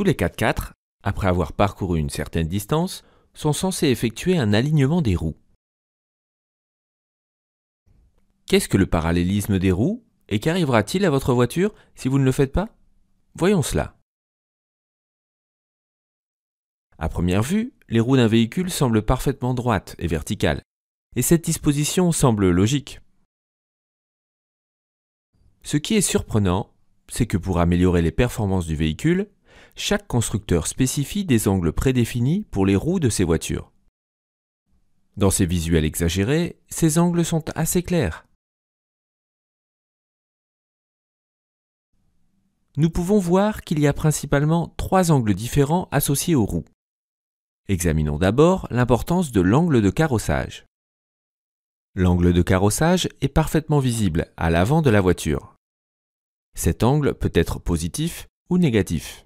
Tous les 4x4, après avoir parcouru une certaine distance, sont censés effectuer un alignement des roues. Qu'est-ce que le parallélisme des roues et qu'arrivera-t-il à votre voiture si vous ne le faites pas Voyons cela. À première vue, les roues d'un véhicule semblent parfaitement droites et verticales, et cette disposition semble logique. Ce qui est surprenant, c'est que pour améliorer les performances du véhicule, chaque constructeur spécifie des angles prédéfinis pour les roues de ses voitures. Dans ces visuels exagérés, ces angles sont assez clairs. Nous pouvons voir qu'il y a principalement trois angles différents associés aux roues. Examinons d'abord l'importance de l'angle de carrossage. L'angle de carrossage est parfaitement visible à l'avant de la voiture. Cet angle peut être positif ou négatif.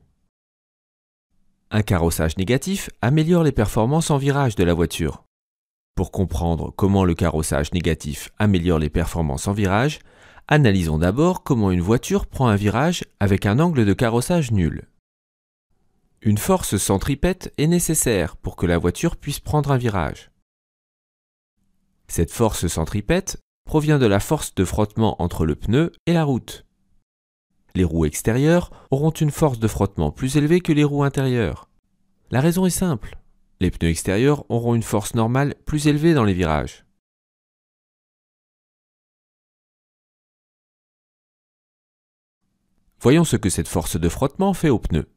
Un carrossage négatif améliore les performances en virage de la voiture. Pour comprendre comment le carrossage négatif améliore les performances en virage, analysons d'abord comment une voiture prend un virage avec un angle de carrossage nul. Une force centripète est nécessaire pour que la voiture puisse prendre un virage. Cette force centripète provient de la force de frottement entre le pneu et la route. Les roues extérieures auront une force de frottement plus élevée que les roues intérieures. La raison est simple. Les pneus extérieurs auront une force normale plus élevée dans les virages. Voyons ce que cette force de frottement fait aux pneus.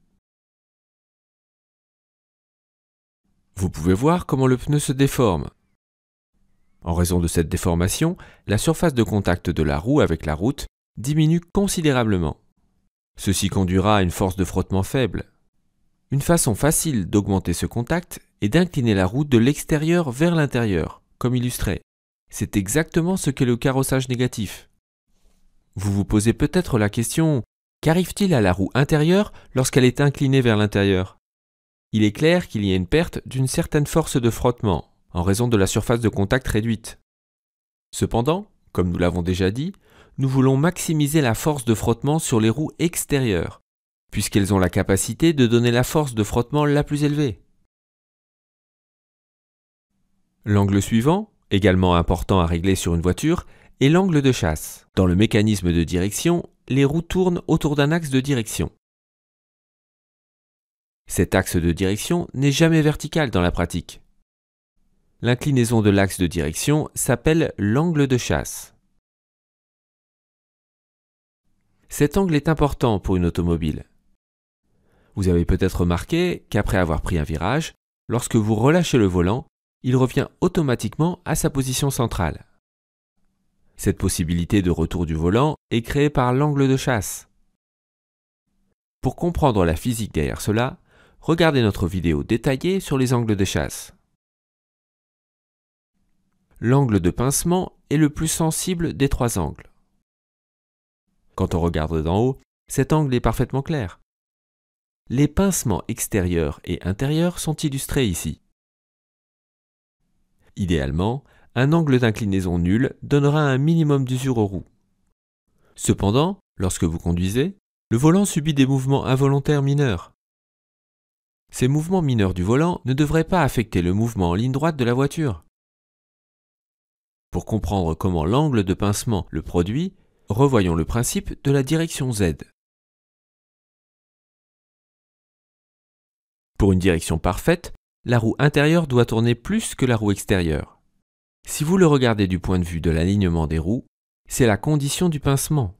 Vous pouvez voir comment le pneu se déforme. En raison de cette déformation, la surface de contact de la roue avec la route diminue considérablement. Ceci conduira à une force de frottement faible. Une façon facile d'augmenter ce contact est d'incliner la roue de l'extérieur vers l'intérieur, comme illustré. C'est exactement ce qu'est le carrossage négatif. Vous vous posez peut-être la question, qu'arrive-t-il à la roue intérieure lorsqu'elle est inclinée vers l'intérieur Il est clair qu'il y a une perte d'une certaine force de frottement, en raison de la surface de contact réduite. Cependant, comme nous l'avons déjà dit, nous voulons maximiser la force de frottement sur les roues extérieures, puisqu'elles ont la capacité de donner la force de frottement la plus élevée. L'angle suivant, également important à régler sur une voiture, est l'angle de chasse. Dans le mécanisme de direction, les roues tournent autour d'un axe de direction. Cet axe de direction n'est jamais vertical dans la pratique. L'inclinaison de l'axe de direction s'appelle l'angle de chasse. Cet angle est important pour une automobile. Vous avez peut-être remarqué qu'après avoir pris un virage, lorsque vous relâchez le volant, il revient automatiquement à sa position centrale. Cette possibilité de retour du volant est créée par l'angle de chasse. Pour comprendre la physique derrière cela, regardez notre vidéo détaillée sur les angles de chasse l'angle de pincement est le plus sensible des trois angles. Quand on regarde d'en haut, cet angle est parfaitement clair. Les pincements extérieurs et intérieurs sont illustrés ici. Idéalement, un angle d'inclinaison nul donnera un minimum d'usure aux roues. Cependant, lorsque vous conduisez, le volant subit des mouvements involontaires mineurs. Ces mouvements mineurs du volant ne devraient pas affecter le mouvement en ligne droite de la voiture. Pour comprendre comment l'angle de pincement le produit, revoyons le principe de la direction Z. Pour une direction parfaite, la roue intérieure doit tourner plus que la roue extérieure. Si vous le regardez du point de vue de l'alignement des roues, c'est la condition du pincement.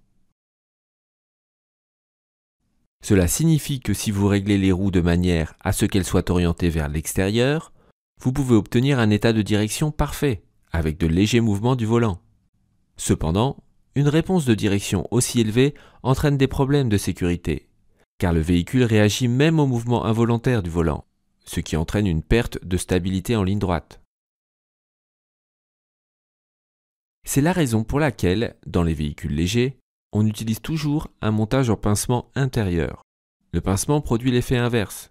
Cela signifie que si vous réglez les roues de manière à ce qu'elles soient orientées vers l'extérieur, vous pouvez obtenir un état de direction parfait avec de légers mouvements du volant. Cependant, une réponse de direction aussi élevée entraîne des problèmes de sécurité, car le véhicule réagit même au mouvement involontaire du volant, ce qui entraîne une perte de stabilité en ligne droite. C'est la raison pour laquelle, dans les véhicules légers, on utilise toujours un montage en pincement intérieur. Le pincement produit l'effet inverse,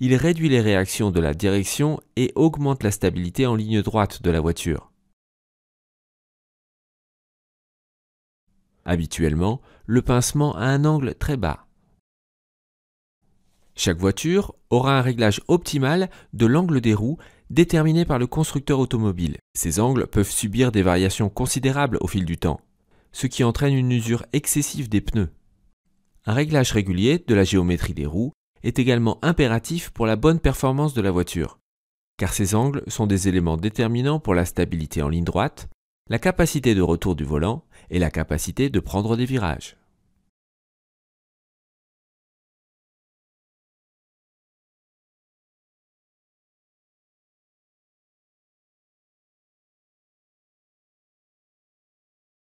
il réduit les réactions de la direction et augmente la stabilité en ligne droite de la voiture. Habituellement, le pincement a un angle très bas. Chaque voiture aura un réglage optimal de l'angle des roues déterminé par le constructeur automobile. Ces angles peuvent subir des variations considérables au fil du temps, ce qui entraîne une usure excessive des pneus. Un réglage régulier de la géométrie des roues est également impératif pour la bonne performance de la voiture, car ces angles sont des éléments déterminants pour la stabilité en ligne droite, la capacité de retour du volant et la capacité de prendre des virages.